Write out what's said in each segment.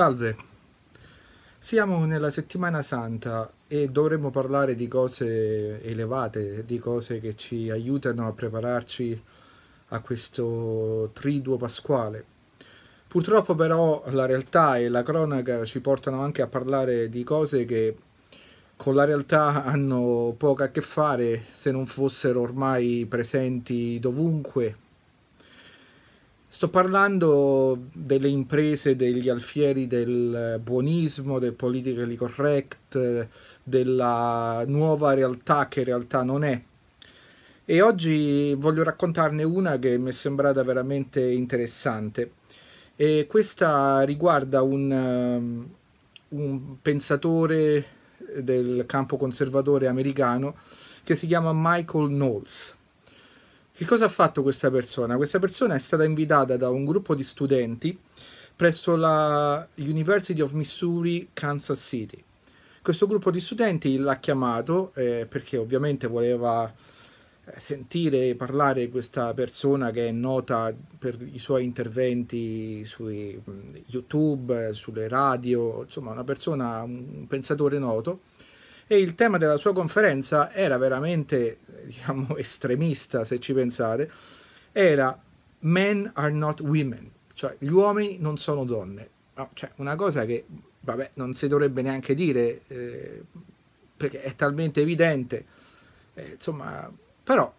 Salve, siamo nella settimana santa e dovremmo parlare di cose elevate, di cose che ci aiutano a prepararci a questo triduo pasquale. Purtroppo però la realtà e la cronaca ci portano anche a parlare di cose che con la realtà hanno poco a che fare se non fossero ormai presenti dovunque Sto parlando delle imprese degli alfieri del buonismo, del politically correct, della nuova realtà che in realtà non è. E oggi voglio raccontarne una che mi è sembrata veramente interessante. E questa riguarda un, un pensatore del campo conservatore americano che si chiama Michael Knowles che cosa ha fatto questa persona? Questa persona è stata invitata da un gruppo di studenti presso la University of Missouri Kansas City. Questo gruppo di studenti l'ha chiamato eh, perché ovviamente voleva eh, sentire parlare questa persona che è nota per i suoi interventi su mm, YouTube, sulle radio, insomma una persona, un pensatore noto e il tema della sua conferenza era veramente, diciamo, estremista se ci pensate, era Men are not women, cioè gli uomini non sono donne. No, cioè, una cosa che, vabbè, non si dovrebbe neanche dire eh, perché è talmente evidente, eh, insomma, però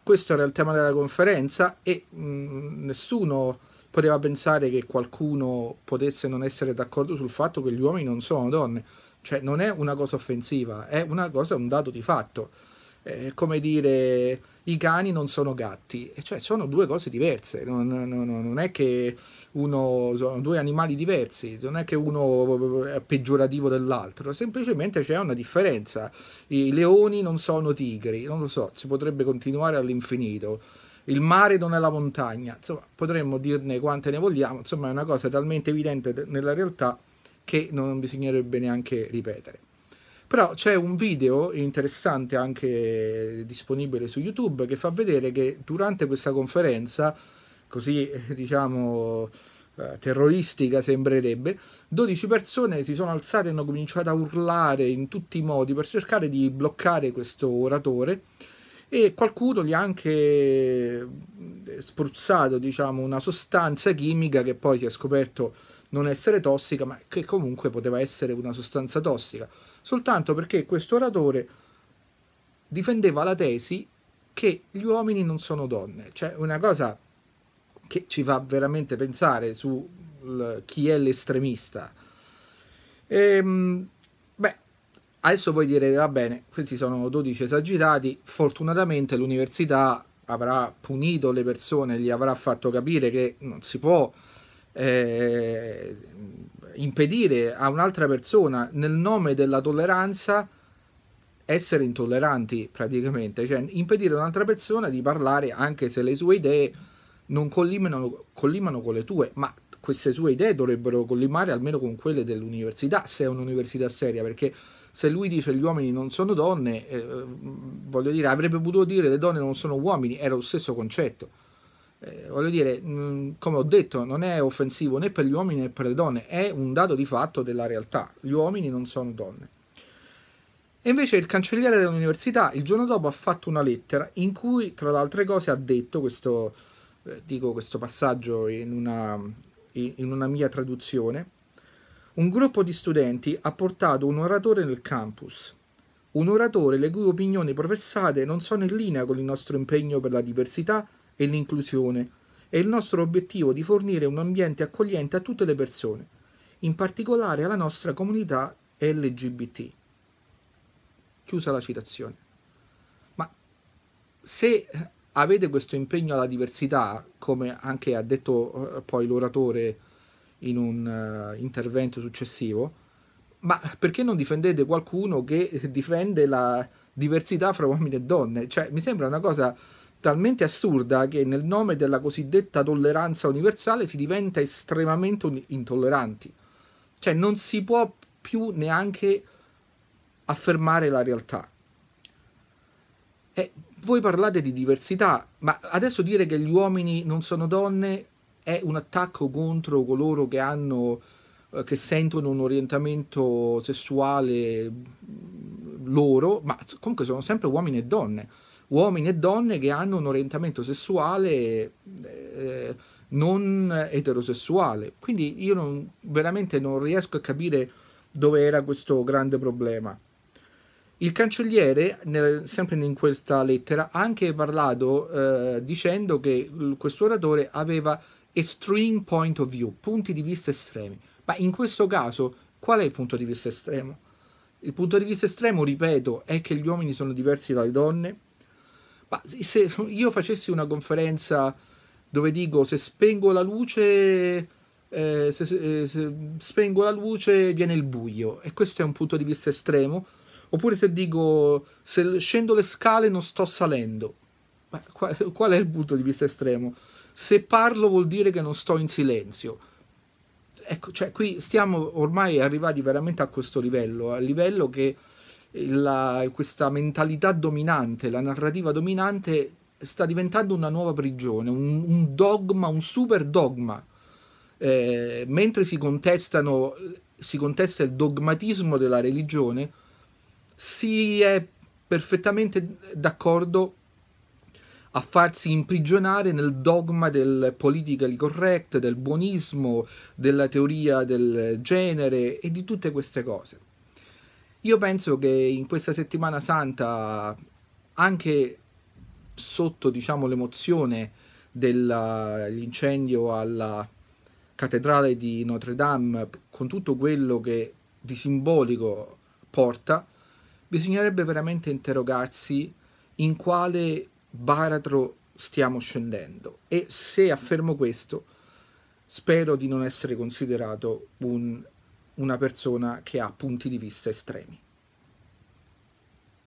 questo era il tema della conferenza e mh, nessuno poteva pensare che qualcuno potesse non essere d'accordo sul fatto che gli uomini non sono donne cioè non è una cosa offensiva, è una cosa, un dato di fatto. È come dire i cani non sono gatti, cioè sono due cose diverse, non, non, non, è che uno sono due animali diversi, non è che uno è peggiorativo dell'altro, semplicemente c'è una differenza. I leoni non sono tigri, non lo so, si potrebbe continuare all'infinito. Il mare non è la montagna, insomma, potremmo dirne quante ne vogliamo, insomma, è una cosa talmente evidente nella realtà che non bisognerebbe neanche ripetere. Però c'è un video interessante anche disponibile su YouTube che fa vedere che durante questa conferenza, così eh, diciamo eh, terroristica sembrerebbe, 12 persone si sono alzate e hanno cominciato a urlare in tutti i modi per cercare di bloccare questo oratore e qualcuno gli ha anche eh, spruzzato diciamo, una sostanza chimica che poi si è scoperto non essere tossica, ma che comunque poteva essere una sostanza tossica, soltanto perché questo oratore difendeva la tesi che gli uomini non sono donne, cioè una cosa che ci fa veramente pensare su chi è l'estremista. E, ehm, beh, adesso voi direte, va bene, questi sono 12 esagitati, fortunatamente l'università avrà punito le persone, gli avrà fatto capire che non si può eh, impedire a un'altra persona nel nome della tolleranza essere intolleranti praticamente, cioè impedire a un'altra persona di parlare anche se le sue idee non collimano, collimano con le tue, ma queste sue idee dovrebbero collimare almeno con quelle dell'università, se è un'università seria, perché se lui dice gli uomini non sono donne, eh, voglio dire, avrebbe potuto dire le donne non sono uomini, era lo stesso concetto eh, voglio dire, mh, mm, come ho detto, non è offensivo né per gli uomini né per le donne, è un dato di fatto della realtà. Gli uomini non sono donne. E invece il cancelliere dell'università il giorno dopo ha fatto una lettera in cui, tra le altre cose, ha detto questo, eh, dico questo passaggio in una, in una mia traduzione, un gruppo di studenti ha portato un oratore nel campus un oratore le cui opinioni professate non sono in linea con il nostro impegno per la diversità e l'inclusione È il nostro obiettivo di fornire un ambiente accogliente a tutte le persone, in particolare alla nostra comunità LGBT. Chiusa la citazione. Ma se avete questo impegno alla diversità, come anche ha detto eh, poi l'oratore in un eh, intervento successivo, ma perché non difendete qualcuno che difende la diversità fra uomini e donne? Cioè, mi sembra una cosa talmente assurda che nel nome della cosiddetta tolleranza universale si diventa estremamente intolleranti. Cioè non si può più neanche affermare la realtà. E voi parlate di diversità, ma adesso dire che gli uomini non sono donne è un attacco contro coloro che hanno eh, che sentono un orientamento sessuale mm, loro, ma comunque sono sempre uomini e donne uomini e donne che hanno un orientamento sessuale eh, non eterosessuale. Quindi io non, veramente non riesco a capire dove era questo grande problema. Il cancelliere, nel, sempre in questa lettera, ha anche parlato eh, dicendo che questo oratore aveva extreme point of view, punti di vista estremi. Ma in questo caso, qual è il punto di vista estremo? Il punto di vista estremo, ripeto, è che gli uomini sono diversi dalle donne, ma se io facessi una conferenza dove dico se spengo la luce, eh, se, se, eh, se spengo la luce viene il buio, e questo è un punto di vista estremo, oppure se dico se scendo le scale non sto salendo, ma qual, qual è il punto di vista estremo? Se parlo vuol dire che non sto in silenzio. Ecco, cioè qui stiamo ormai arrivati veramente a questo livello, al livello che la, questa mentalità dominante, la narrativa dominante sta diventando una nuova prigione, un, un dogma, un super dogma. Eh, mentre si, si contesta il dogmatismo della religione, si è perfettamente d'accordo a farsi imprigionare nel dogma del politically correct, del buonismo, della teoria del genere e di tutte queste cose. Io penso che in questa settimana santa, anche sotto diciamo, l'emozione dell'incendio alla cattedrale di Notre Dame, con tutto quello che di simbolico porta, bisognerebbe veramente interrogarsi in quale baratro stiamo scendendo. E se affermo questo, spero di non essere considerato un una persona che ha punti di vista estremi.